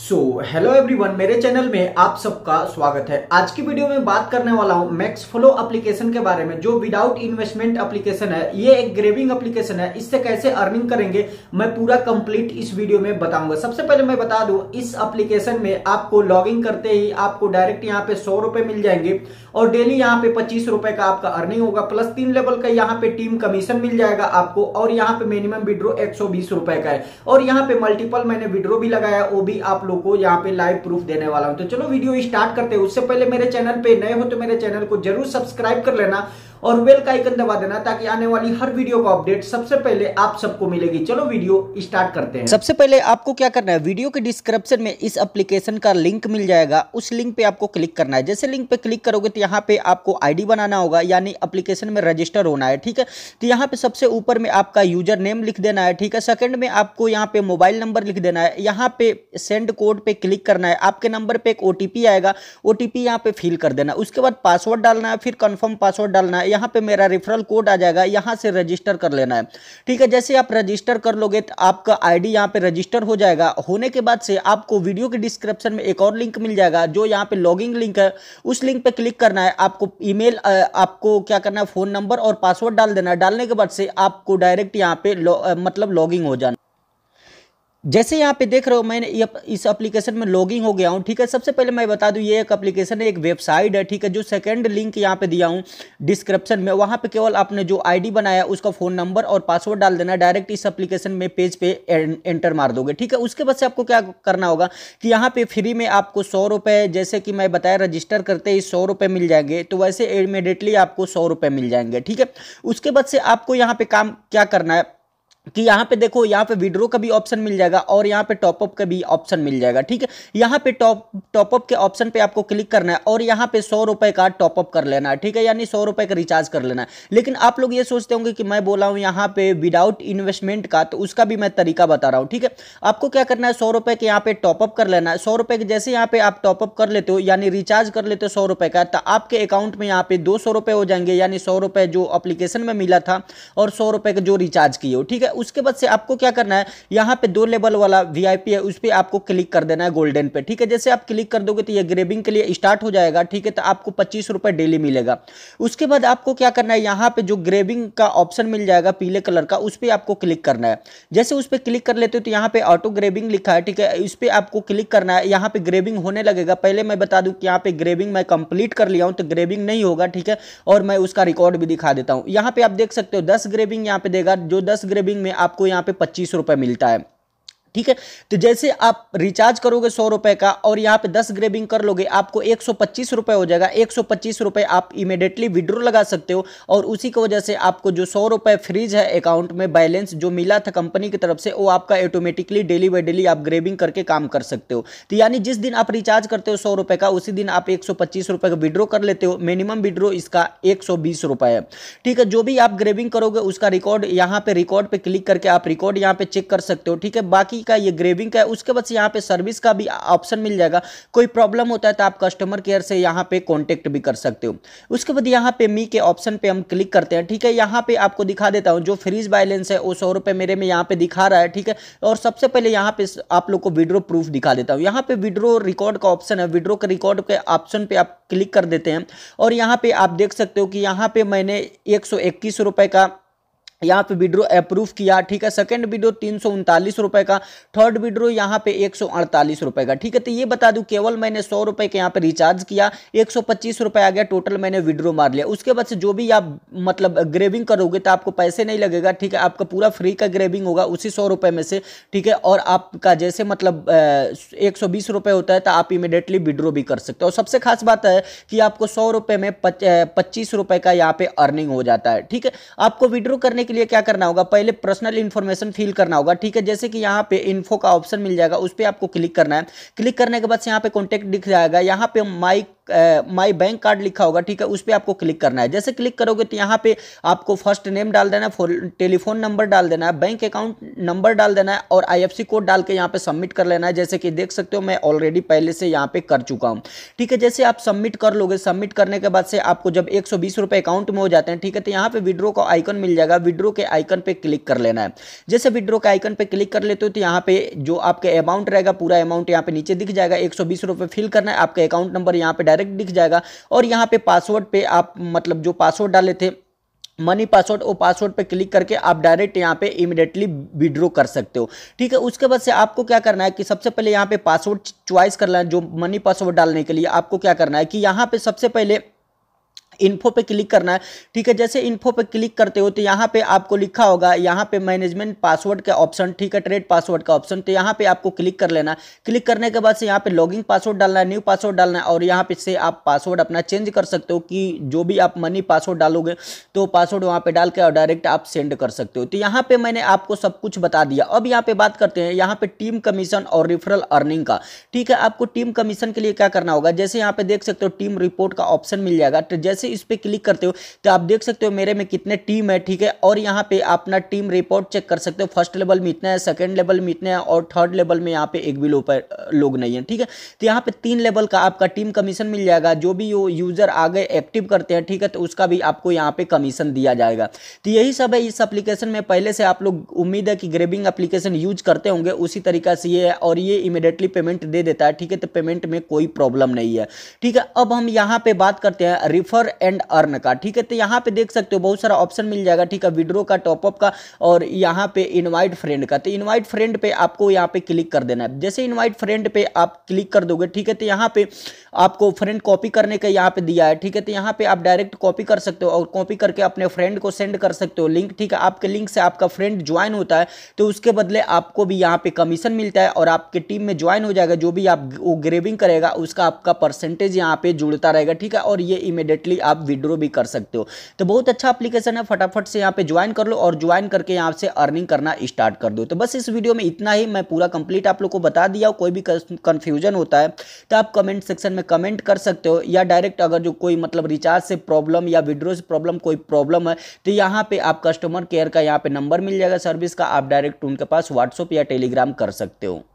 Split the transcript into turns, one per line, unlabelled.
सो hello everyone मेरे channel में आप सबका स्वागत है आज की वीडियो में बात करने वाला हूं मैक्स फ्लो एप्लीकेशन के बारे में जो विदाउट इन्वेस्टमेंट एप्लीकेशन है ये एक ग्रेविंग एप्लीकेशन है इससे कैसे अर्निंग करेंगे मैं पूरा कंप्लीट इस वीडियो में बताऊंगा सबसे पहले मैं बता दू इस एप्लीकेशन में आपको लॉग करते ही आपको डायरेक्ट यहाँ पे सौ मिल जाएंगे और डेली यहाँ पे पच्चीस का आपका अर्निंग होगा प्लस तीन लेवल का यहाँ पे टीम कमीशन मिल जाएगा आपको और यहाँ पे मिनिमम विड्रो एक का है और यहाँ पे मल्टीपल मैंने विड्रो भी लगाया वो भी आप लोग को यहाँ पे लाइव प्रूफ देने वाला हूँ तो चलो वीडियो स्टार्ट करते हैं उससे पहले मेरे चैनल पे नए हो तो मेरे चैनल को जरूर सब्सक्राइब कर लेना और बेल का आइकन दबा देना ताकि आने वाली हर वीडियो का अपडेट सबसे पहले आप सबको मिलेगी चलो वीडियो स्टार्ट करते हैं सबसे पहले आपको क्या करना है वीडियो के डिस्क्रिप्शन में इस एप्लीकेशन का लिंक मिल जाएगा उस लिंक पे आपको क्लिक करना है जैसे लिंक पे क्लिक करोगे तो यहाँ पे आपको आईडी बनाना होगा यानी अप्लीकेशन में रजिस्टर होना है ठीक है तो यहाँ पे सबसे ऊपर में आपका यूजर नेम लिख देना है ठीक है सेकंड में आपको यहाँ पे मोबाइल नंबर लिख देना है यहाँ पे सेंड कोड पे क्लिक करना है आपके नंबर पे एक ओटीपी आएगा ओटीपी यहाँ पे फिल कर देना उसके बाद पासवर्ड डालना है फिर कंफर्म पासवर्ड डालना है यहाँ पे मेरा रेफरल कोड आ जाएगा यहाँ से रजिस्टर कर लेना है ठीक है जैसे आप रजिस्टर कर लोगे तो आपका आईडी यहाँ पे रजिस्टर हो जाएगा होने के बाद से आपको वीडियो के डिस्क्रिप्शन में एक और लिंक मिल जाएगा जो यहाँ पे लॉगिंग लिंक है उस लिंक पे क्लिक करना है आपको ईमेल आपको क्या करना है फोन नंबर और पासवर्ड डाल देना है डालने के बाद से आपको डायरेक्ट यहाँ पे मतलब लॉगिंग हो जाना जैसे यहाँ पे देख रहे हो मैंने इस एप्लीकेशन में लॉगिंग हो गया हूँ ठीक है सबसे पहले मैं बता दूँ ये एक एप्लीकेशन है एक वेबसाइट है ठीक है जो सेकंड लिंक यहाँ पे दिया हूँ डिस्क्रिप्शन में वहाँ पे केवल आपने जो आईडी बनाया उसका फ़ोन नंबर और पासवर्ड डाल देना डायरेक्ट इस एप्लीकेशन में पेज पे एंटर मार दोगे ठीक है उसके बाद से आपको क्या करना होगा कि यहाँ पर फ्री में आपको सौ रुपये जैसे कि मैं बताया रजिस्टर करते ही सौ रुपये मिल जाएंगे तो वैसे इमिडिएटली आपको सौ रुपये मिल जाएंगे ठीक है उसके बाद से आपको यहाँ पर काम क्या करना है कि यहाँ पे देखो यहाँ पे विड्रो का भी ऑप्शन मिल जाएगा और यहाँ पे टॉपअप का भी ऑप्शन मिल जाएगा ठीक है यहाँ पे टॉप टॉपअप के ऑप्शन पे आपको क्लिक करना है और यहाँ पे सौ रुपए का टॉपअप कर लेना है ठीक है यानी सौ रुपए का रिचार्ज कर लेना है लेकिन आप लोग ये सोचते होंगे कि मैं बोला हूँ यहाँ पे विदाउट इन्वेस्टमेंट का तो उसका भी मैं तरीका बता रहा हूँ ठीक है आपको क्या करना है सौ रुपए के यहाँ पे टॉपअप कर लेना है सौ रुपए के जैसे यहाँ पे आप टॉपअप कर लेते हो यानी रिचार्ज कर लेते हो सौ रुपए का तो आपके अकाउंट में यहाँ पे दो सौ रुपए हो जाएंगे यानी सौ रुपए जो अप्लीकेशन में मिला था और सौ रुपए का जो रिचार्ज किए हो ठीक है है उसके बाद से आपको क्या करना है यहाँ पे दो लेवल वाला वी है उस पर आपको क्लिक कर देना है गोल्डन पे ठीक है जैसे आप क्लिक कर दोगे तो ये ग्रेबिंग के लिए स्टार्ट हो जाएगा ठीक है तो आपको पच्चीस डेली मिलेगा उसके बाद आपको क्या करना है यहाँ पे जो ग्रेबिंग का ऑप्शन मिल जाएगा पीले कलर का उस पर आपको क्लिक करना है जैसे उस पर क्लिक कर लेते हो तो यहाँ पे ऑटो ग्रेबिंग लिखा है ठीक है इस पर आपको क्लिक करना है यहाँ पे ग्रेबिंग होने लगेगा पहले मैं बता दूं कि यहाँ पे ग्रेबिंग मैं कंप्लीट कर लिया हूँ तो ग्रेबिंग नहीं होगा ठीक है और मैं उसका रिकॉर्ड भी दिखा देता हूँ यहाँ पे आप देख सकते हो दस ग्रेबिंग यहाँ पे देगा जो दस ग्रेबिंग में आपको यहाँ पे पच्चीस रुपये मिलता है ठीक है तो जैसे आप रिचार्ज करोगे सौ रुपए का और यहाँ पे दस ग्रेबिंग कर लोगे आपको एक सौ पच्चीस रुपए हो जाएगा एक सौ पच्चीस रुपए आप इमिडिएटली विड्रो लगा सकते हो और उसी की वजह से आपको जो सौ रुपए फ्रीज है अकाउंट में बैलेंस जो मिला था कंपनी की तरफ से वो आपका ऑटोमेटिकली डेली बाई डेली आप ग्रेबिंग करके काम कर सकते हो तो यानी जिस दिन आप रिचार्ज करते हो सौ रुपए का उसी दिन आप एक सौ पच्चीस रुपए का विड्रो कर लेते हो मिनिमम विड्रो इसका एक सौ बीस रुपए है ठीक है जो भी आप ग्रेबिंग करोगे उसका रिकॉर्ड यहाँ पे रिकॉर्ड पे क्लिक करके आप रिकॉर्ड यहाँ पे चेक कर सकते हो ठीक है बाकी सेल का ये ग्रेविंग का है उसके बाद से यहाँ पे सर्विस का भी ऑप्शन मिल जाएगा कोई प्रॉब्लम होता है तो आप कस्टमर केयर से यहाँ पे कॉन्टेक्ट भी कर सकते हो उसके बाद यहाँ पे मी के ऑप्शन पे हम क्लिक करते हैं ठीक है यहाँ पे आपको दिखा देता हूँ जो फ्रीज बैलेंस है वो सौ रुपये मेरे में यहाँ पे दिखा रहा है ठीक है और सबसे पहले यहाँ पे आप लोग को विड्रो प्रूफ दिखा देता हूँ यहाँ पे विड्रो रिकॉर्ड का ऑप्शन है विड्रो के रिकॉर्ड के ऑप्शन पे आप क्लिक कर देते हैं और यहाँ पे आप देख सकते हो कि यहाँ पे मैंने एक सौ का यहाँ पे विड्रो अप्रूव किया ठीक है सेकंड विड्रो तीन सौ उनतालीस रुपए का थर्ड विड्रो यहाँ पे एक सौ अड़तालीस रुपए का ठीक है तो ये बता दूं केवल मैंने सौ रुपए के यहाँ पे रिचार्ज किया एक सौ पच्चीस रुपए आ गया टोटल मैंने विड्रो मार लिया उसके बाद से जो भी आप मतलब ग्रेविंग करोगे तो आपको पैसे नहीं लगेगा ठीक है आपका पूरा फ्री का ग्रेविंग होगा उसी सौ रुपए में से ठीक है और आपका जैसे मतलब एक सौ बीस रुपए होता है तो आप इमिडिएटली विड्रो भी कर सकते हो और सबसे खास बात है कि आपको सौ रुपए में पच्चीस रुपए का यहाँ पे अर्निंग हो जाता है ठीक है आपको विड्रो करने के के लिए क्या करना होगा पहले पर्सनल इन्फॉर्मेशन फिल करना होगा ठीक है जैसे कि यहाँ पे इन्फो का ऑप्शन मिल जाएगा उस पर आपको क्लिक करना है क्लिक करने के बाद यहाँ पे कॉन्टैक्ट दिख जाएगा यहाँ पे माइक माई बैंक कार्ड लिखा होगा ठीक है उस पर आपको क्लिक करना है जैसे क्लिक करोगे तो यहाँ पे आपको फर्स्ट नेम डाल देना है टेलीफोन नंबर डाल देना है बैंक अकाउंट नंबर डाल देना है और आई कोड डाल के यहाँ पे सबमिट कर लेना है जैसे कि देख सकते हो मैं ऑलरेडी पहले से यहाँ पे कर चुका हूँ ठीक है जैसे आप सबमिट कर लोगे सबमिट करने के बाद से आपको जब एक अकाउंट में हो जाते हैं ठीक है तो यहाँ पे विड्रो का आइकन मिल जाएगा विड्रो के आइकन पर क्लिक कर लेना है जैसे विड्रो के आइकन पर क्लिक कर लेते हो तो यहाँ पे जो आपके अमाउंट रहेगा पूरा अमाउंट यहाँ पे नीचे दिख जाएगा एक फिल करना है आपके अकाउंट नंबर यहाँ पे डायरेक्ट डायरेक्ट दिख जाएगा और यहाँ पे पासवर्ड पे आप मतलब जो पासवर्ड डाले थे मनी पासवर्ड वो पासवर्ड पे क्लिक करके आप डायरेक्ट यहाँ पे इमिडिएटली विड्रो कर सकते हो ठीक है उसके बाद से आपको क्या करना है कि सबसे पहले यहाँ पे पासवर्ड चॉइस करना है जो मनी पासवर्ड डालने के लिए आपको क्या करना है कि यहाँ पे सबसे पहले इन्फो पे क्लिक करना है ठीक है जैसे इन्फो पे क्लिक करते हो तो यहाँ पे आपको लिखा होगा यहाँ पे मैनेजमेंट पासवर्ड का ऑप्शन ठीक है ट्रेड पासवर्ड का ऑप्शन तो यहाँ पे आपको क्लिक कर लेना क्लिक करने के बाद से यहाँ पे लॉगिंग पासवर्ड डालना है न्यू पासवर्ड डालना है और यहाँ पे से आप पासवर्ड अपना चेंज कर सकते हो कि जो भी आप मनी पासवर्ड डालोगे तो पासवर्ड वहाँ पर डाल के और डायरेक्ट आप सेंड कर सकते हो तो यहाँ पर मैंने आपको सब कुछ बता दिया अब यहाँ पर बात करते हैं यहाँ पर टीम कमीशन और रिफरल अर्निंग का ठीक है आपको टीम कमीशन के लिए क्या करना होगा जैसे यहाँ पे देख सकते हो टीम रिपोर्ट का ऑप्शन मिल जाएगा तो जैसे इस पर क्लिक करते हो तो आप देख सकते हो मेरे में कितने टीम है ठीक है और यहाँ पे अपना टीम रिपोर्ट चेक कर सकते हो फर्स्ट लेवल में इतना है सेकेंड लेवल में इतना है और थर्ड लेवल में यहाँ पे एक भी लोग नहीं है ठीक है तो यहाँ पे तीन लेवल का आपका टीम कमीशन मिल जाएगा जो भी यूज़र आगे एक्टिव करते हैं ठीक है तो उसका भी आपको यहाँ पे कमीशन दिया जाएगा तो यही सब है इस अप्लीकेशन में पहले से आप लोग उम्मीद है कि ग्रेबिंग एप्लीकेशन यूज करते होंगे उसी तरीका से ये है और ये इमिडिएटली पेमेंट दे देता है ठीक है तो पेमेंट में कोई प्रॉब्लम नहीं है ठीक है अब हम यहाँ पे बात करते हैं रिफर एंड अर्न का ठीक है तो यहाँ पे देख सकते हो बहुत सारा ऑप्शन मिल जाएगा ठीक है विड्रो का टॉपअप का और यहाँ पे इनवाइट फ्रेंड का तो इनवाइट फ्रेंड पे आपको यहाँ पे क्लिक कर देना है जैसे इनवाइट फ्रेंड पे आप क्लिक कर दोगे ठीक है तो यहाँ पे आपको फ्रेंड कॉपी करने का यहाँ पे दिया है ठीक है तो यहाँ पे आप डायरेक्ट कॉपी कर सकते हो और कॉपी करके अपने फ्रेंड को सेंड कर सकते हो लिंक ठीक है आपके लिंक से आपका फ्रेंड ज्वाइन होता है तो उसके बदले आपको भी यहाँ पे कमीशन मिलता है और आपके टीम में ज्वाइन हो जाएगा जो भी आप वो ग्रेविंग करेगा उसका आपका परसेंटेज यहाँ पे जुड़ता रहेगा ठीक है और ये इमिडिएटली आप विड्रो भी कर सकते हो तो बहुत अच्छा अप्लीकेशन है फटाफट से यहाँ पे ज्वाइन कर लो और ज्वाइन करके यहाँ से अर्निंग करना स्टार्ट कर दो तो बस इस वीडियो में इतना ही मैं पूरा कंप्लीट आप लोग को बता दिया कोई भी कन्फ्यूजन होता है तो आप कमेंट सेक्शन में कमेंट कर सकते हो या डायरेक्ट अगर जो कोई मतलब रिचार्ज से प्रॉब्लम या विड्रो से प्रॉब्लम कोई प्रॉब्लम है तो यहाँ पे आप कस्टमर केयर का यहाँ पे नंबर मिल जाएगा सर्विस का आप डायरेक्ट उनके पास व्हाट्सअप या टेलीग्राम कर सकते हो